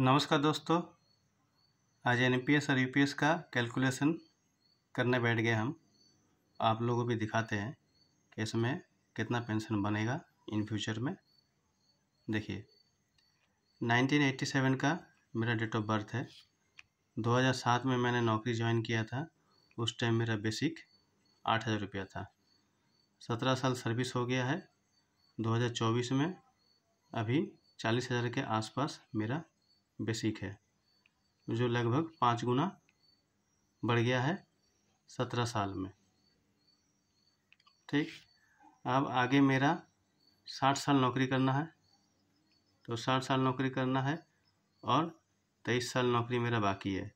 नमस्कार दोस्तों आज एन और यू का कैलकुलेशन करने बैठ गए हम आप लोगों को भी दिखाते हैं कि इसमें कितना पेंशन बनेगा इन फ्यूचर में देखिए 1987 का मेरा डेट ऑफ बर्थ है 2007 में मैंने नौकरी ज्वाइन किया था उस टाइम मेरा बेसिक आठ हज़ार रुपया था सत्रह साल सर्विस हो गया है 2024 में अभी चालीस हज़ार के आसपास मेरा बेसिक है जो लगभग पाँच गुना बढ़ गया है सत्रह साल में ठीक अब आगे मेरा साठ साल नौकरी करना है तो साठ साल नौकरी करना है और तेईस साल नौकरी मेरा बाकी है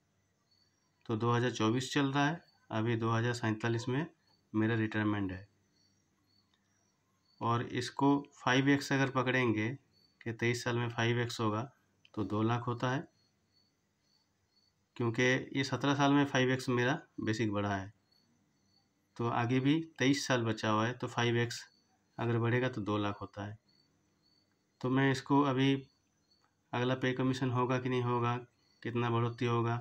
तो दो हजार चौबीस चल रहा है अभी दो हजार में मेरा रिटायरमेंट है और इसको फाइव एक्स अगर पकड़ेंगे कि तेईस साल में फाइव एक्स होगा तो दो लाख होता है क्योंकि ये सत्रह साल में फाइव एक्स मेरा बेसिक बढ़ा है तो आगे भी तेईस साल बचा हुआ है तो फाइव एक्स अगर बढ़ेगा तो दो लाख होता है तो मैं इसको अभी अगला पे कमीशन होगा कि नहीं होगा कितना बढ़ोतरी होगा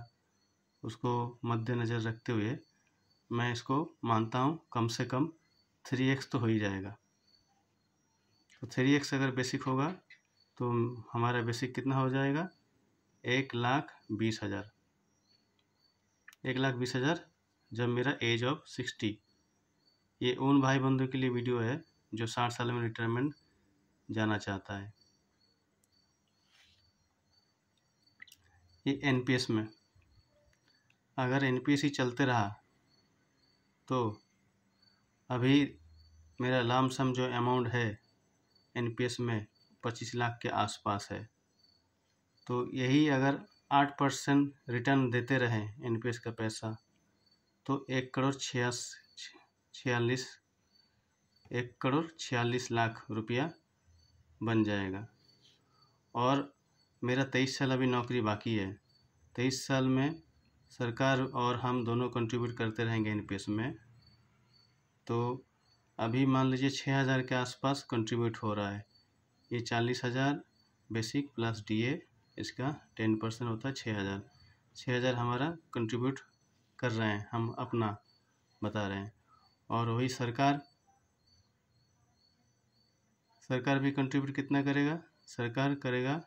उसको मद्देनज़र रखते हुए मैं इसको मानता हूँ कम से कम थ्री एक्स तो हो ही जाएगा तो थ्री एक्स अगर बेसिक होगा तो हमारा बेसिक कितना हो जाएगा एक लाख बीस हज़ार एक लाख बीस हज़ार जब मेरा एज ऑफ सिक्सटी ये उन भाई बंधु के लिए वीडियो है जो साठ साल में रिटायरमेंट जाना चाहता है ये एनपीएस में अगर एनपीएस ही चलते रहा तो अभी मेरा लाम सम जो अमाउंट है एनपीएस में पच्चीस लाख के आसपास है तो यही अगर आठ परसेंट रिटर्न देते रहें एन का पैसा तो एक करोड़ छियास छियालीस एक करोड़ छियालीस लाख रुपया बन जाएगा और मेरा तेईस साल अभी नौकरी बाकी है तेईस साल में सरकार और हम दोनों कंट्रीब्यूट करते रहेंगे एन में तो अभी मान लीजिए छः हज़ार के आसपास कंट्रीब्यूट हो रहा है ये चालीस हज़ार बेसिक प्लस डीए इसका टेन परसेंट होता है छः हज़ार छः हज़ार हमारा कंट्रीब्यूट कर रहे हैं हम अपना बता रहे हैं और वही सरकार सरकार भी कंट्रीब्यूट कितना करेगा सरकार करेगा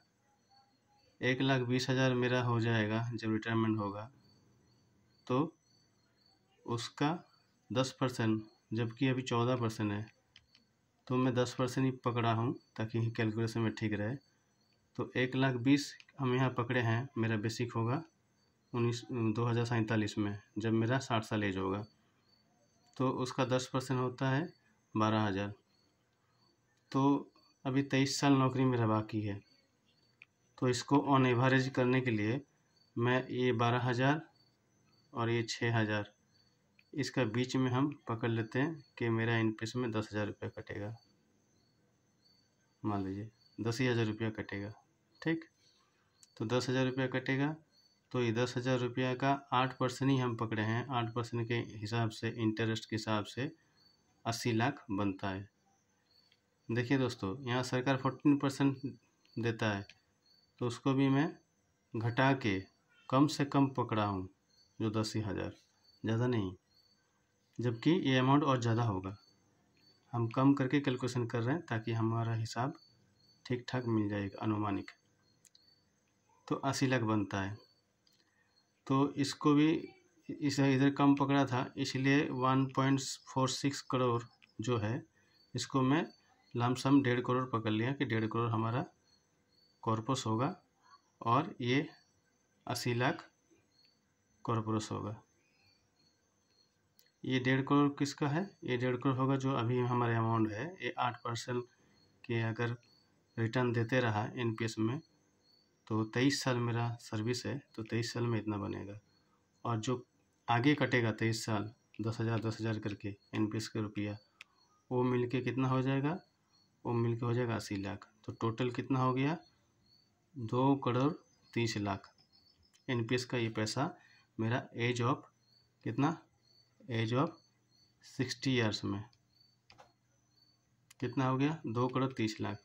एक लाख बीस हज़ार मेरा हो जाएगा जब रिटायरमेंट होगा तो उसका दस परसेंट जबकि अभी चौदह परसेंट है तो मैं दस परसेंट ही पकड़ा हूँ ताकि कैलकुलेशन में ठीक रहे तो एक लाख बीस हम यहाँ पकड़े हैं मेरा बेसिक होगा उन्नीस दो हज़ार सैंतालीस में जब मेरा साठ साल एज होगा तो उसका दस परसेंट होता है बारह हज़ार तो अभी तेईस साल नौकरी मेरा बाकी है तो इसको ऑन एवरेज करने के लिए मैं ये बारह हज़ार और ये छः हज़ार इसका बीच में हम पकड़ लेते हैं कि मेरा इन पीस में दस हज़ार रुपया कटेगा मान लीजिए दस ही हज़ार रुपया कटेगा ठीक तो दस हज़ार रुपया कटेगा तो ये दस हज़ार रुपया का आठ परसेंट ही हम पकड़े हैं आठ परसेंट के हिसाब से इंटरेस्ट के हिसाब से अस्सी लाख बनता है देखिए दोस्तों यहाँ सरकार फोर्टीन परसेंट देता है तो उसको भी मैं घटा के कम से कम पकड़ा हूँ जो दस ही हज़ार ज़्यादा नहीं जबकि ये अमाउंट और ज़्यादा होगा हम कम करके कैलकुलेशन कर रहे हैं ताकि हमारा हिसाब ठीक ठाक मिल जाएगा अनुमानिक तो अस्सी लाख बनता है तो इसको भी इस इधर कम पकड़ा था इसलिए one point four six crore जो है इसको मैं लमसम डेढ़ करोड़ पकड़ लिया कि डेढ़ करोड़ हमारा कॉरपोस होगा और ये अस्सी लाख कॉरपोरस होगा ये डेढ़ करोड़ किसका है ये डेढ़ करोड़ होगा जो अभी हमारे अमाउंट है ये आठ परसेंट के अगर रिटर्न देते रहा एन में तो तेईस साल मेरा सर्विस है तो तेईस साल में इतना बनेगा और जो आगे कटेगा तेईस साल दस हज़ार दस हज़ार करके एन पी एस का रुपया वो मिल के कितना हो जाएगा वो मिलके हो जाएगा अस्सी लाख तो टोटल कितना हो गया दो करोड़ तीस लाख एन पी एस का ये पैसा मेरा एज ऑफ कितना एज ऑफ सिक्सटी ईयर्स में कितना हो गया दो करोड़ तीस लाख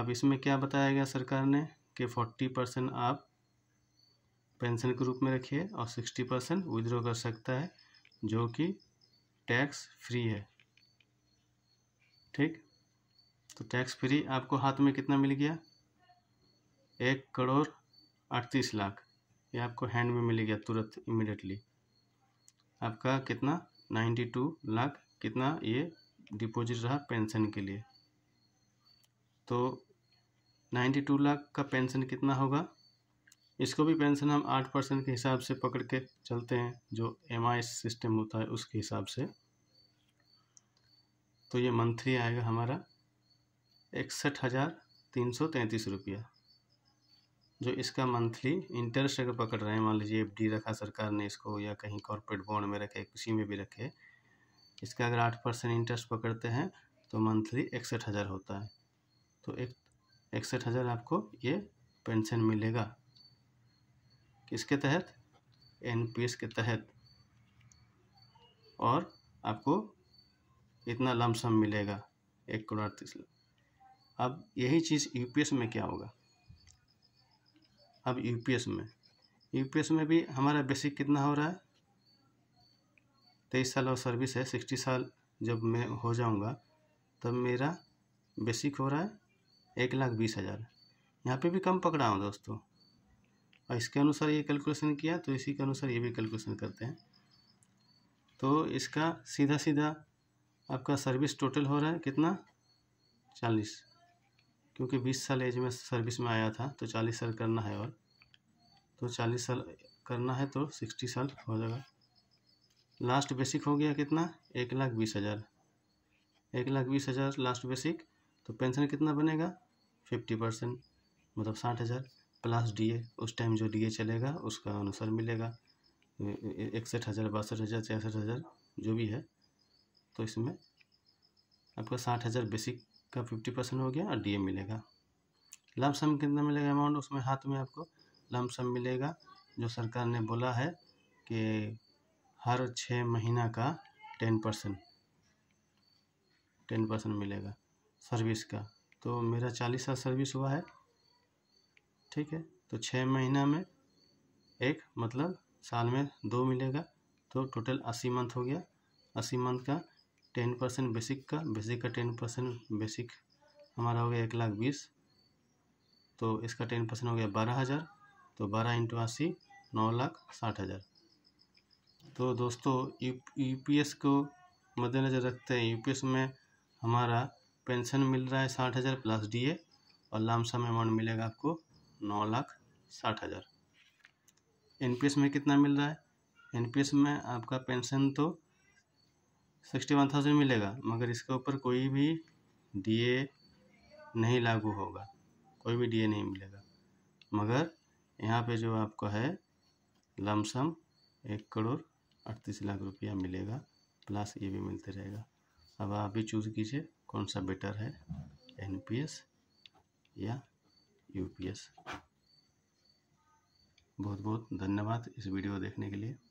अब इसमें क्या बताया गया सरकार ने कि फोर्टी परसेंट आप पेंशन के रूप में रखिए और सिक्सटी परसेंट विद्रॉ कर सकता है जो कि टैक्स फ्री है ठीक तो टैक्स फ्री आपको हाथ में कितना मिल गया एक करोड़ अड़तीस लाख ये आपको हैंड में मिल गया तुरंत इमिडिएटली आपका कितना नाइन्टी टू लाख कितना ये डिपॉजिट रहा पेंशन के लिए तो नाइन्टी टू लाख का पेंशन कितना होगा इसको भी पेंशन हम आठ परसेंट के हिसाब से पकड़ के चलते हैं जो एम सिस्टम होता है उसके हिसाब से तो ये मंथली आएगा हमारा इकसठ हज़ार तीन सौ तैंतीस रुपया जो इसका मंथली इंटरेस्ट अगर पकड़ रहे हैं मान लीजिए एफ डी रखा सरकार ने इसको या कहीं कॉरपोरेट बॉन्ड में रखे किसी में भी रखे इसका अगर आठ परसेंट इंटरेस्ट पकड़ते हैं तो मंथली इकसठ हज़ार होता है तो एक इकसठ हज़ार आपको ये पेंशन मिलेगा किसके तहत एन के तहत और आपको इतना लमसम मिलेगा एक करोड़ लाख अब यही चीज़ एस में क्या होगा अब यूपीएस में यूपीएस में भी हमारा बेसिक कितना हो रहा है तेईस साल और सर्विस है सिक्सटी साल जब मैं हो जाऊंगा तब मेरा बेसिक हो रहा है एक लाख बीस हज़ार यहाँ पे भी कम पकड़ा हूँ दोस्तों और इसके अनुसार ये कैलकुलेशन किया तो इसी के अनुसार ये भी कैलकुलेशन करते हैं तो इसका सीधा सीधा आपका सर्विस टोटल हो रहा है कितना चालीस क्योंकि 20 साल एज में सर्विस में आया था तो 40 साल करना है और तो 40 साल करना है तो 60 साल हो जाएगा लास्ट बेसिक हो गया कितना एक लाख बीस हज़ार एक लाख बीस हज़ार लास्ट बेसिक तो पेंशन कितना बनेगा फिफ्टी परसेंट मतलब साठ हज़ार प्लस डीए उस टाइम जो डीए चलेगा उसका अनुसार मिलेगा इकसठ हज़ार बासठ हज़ार छियासठ हज़ार जो भी है तो इसमें आपका साठ हज़ार बेसिक का फिफ्टी परसेंट हो गया और डीए मिलेगा लम सम कितना मिलेगा अमाउंट उसमें हाथ में आपको लम सम मिलेगा जो सरकार ने बोला है कि हर छः महीना का टेन परसेंट टेन परसेंट मिलेगा सर्विस का तो मेरा चालीस साल सर्विस हुआ है ठीक है तो छः महीना में एक मतलब साल में दो मिलेगा तो टोटल अस्सी मंथ हो गया अस्सी मंथ का टेन परसेंट बेसिक का बेसिक का टेन परसेंट बेसिक हमारा हो गया एक लाख बीस तो इसका टेन परसेंट हो गया बारह हज़ार तो बारह इंटू अस्सी नौ लाख साठ हज़ार तो दोस्तों यू पी एस को मद्देनज़र रखते हैं यू पी एस में हमारा पेंशन मिल रहा है साठ हज़ार प्लस डी ए और लामसम अमाउंट मिलेगा आपको नौ लाख साठ हज़ार एन पी एस में कितना मिल रहा है एन पी एस में आपका पेंशन तो सिक्सटी वन थाउजेंड मिलेगा मगर इसके ऊपर कोई भी डीए नहीं लागू होगा कोई भी डीए नहीं मिलेगा मगर यहाँ पे जो आपको है लमसम एक करोड़ अड़तीस लाख रुपया मिलेगा प्लस ये भी मिलते रहेगा अब आप भी चूज़ कीजिए कौन सा बेटर है एनपीएस या यूपीएस बहुत बहुत धन्यवाद इस वीडियो देखने के लिए